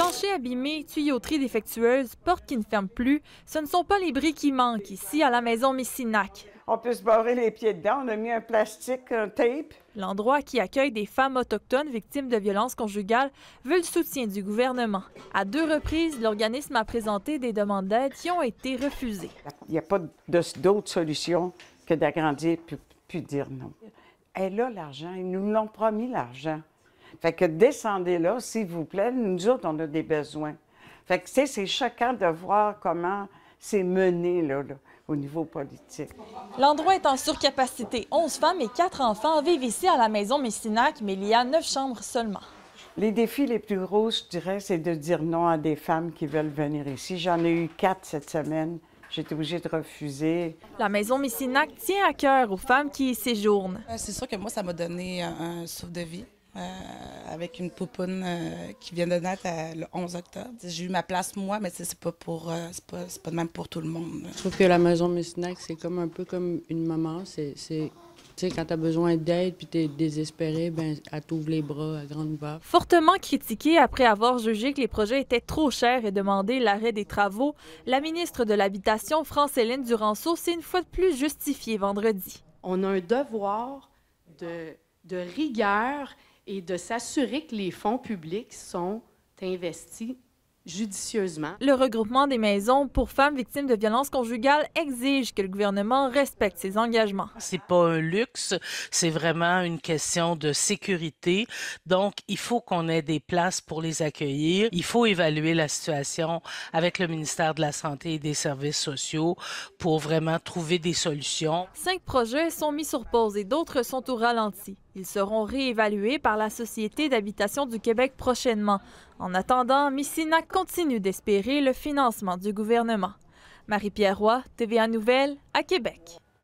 Planchers abîmés, tuyauteries défectueuses, portes qui ne ferment plus, ce ne sont pas les bris qui manquent ici à la maison Missinac. On peut se barrer les pieds dedans, on a mis un plastique, un tape. L'endroit qui accueille des femmes autochtones victimes de violences conjugales veut le soutien du gouvernement. À deux reprises, l'organisme a présenté des demandes d'aide qui ont été refusées. Il n'y a pas d'autre solution que d'agrandir puis, puis dire non. Elle a l'argent, ils nous l'ont promis l'argent. Fait que descendez là, s'il vous plaît. Nous autres, on a des besoins. Fait que, tu c'est choquant de voir comment c'est mené, là, au niveau politique. L'endroit est en surcapacité. 11 femmes et 4 enfants vivent ici à la maison Messinac, mais il y a neuf chambres seulement. Les défis les plus gros, je dirais, c'est de dire non à des femmes qui veulent venir ici. J'en ai eu quatre cette semaine. J'étais obligée de refuser. La maison Messinac tient à cœur aux femmes qui y séjournent. Euh, c'est sûr que moi, ça m'a donné un souffle de vie. Euh, avec une pouponne euh, qui vient de naître euh, le 11 octobre. J'ai eu ma place moi, mais c'est pas pour c'est pas, pas, de même pour tout le monde. Je trouve que la maison Messinac, c'est comme un peu comme une maman. C'est tu sais, quand tu as besoin d'aide puis tu es désespéré, ben, elle t'ouvre les bras à grande barre. Fortement critiquée après avoir jugé que les projets étaient trop chers et demandé l'arrêt des travaux, la ministre de l'Habitation, France-Hélène Duranceau, s'est une fois de plus justifiée vendredi. On a un devoir de, de rigueur et de s'assurer que les fonds publics sont investis judicieusement. Le regroupement des maisons pour femmes victimes de violences conjugales exige que le gouvernement respecte ses engagements. C'est pas un luxe, c'est vraiment une question de sécurité. Donc, il faut qu'on ait des places pour les accueillir. Il faut évaluer la situation avec le ministère de la Santé et des Services sociaux pour vraiment trouver des solutions. Cinq projets sont mis sur pause et d'autres sont au ralenti. Ils seront réévalués par la Société d'habitation du Québec prochainement. En attendant, Missina continue d'espérer le financement du gouvernement. Marie-Pierre Roy, TVA Nouvelles, à Québec.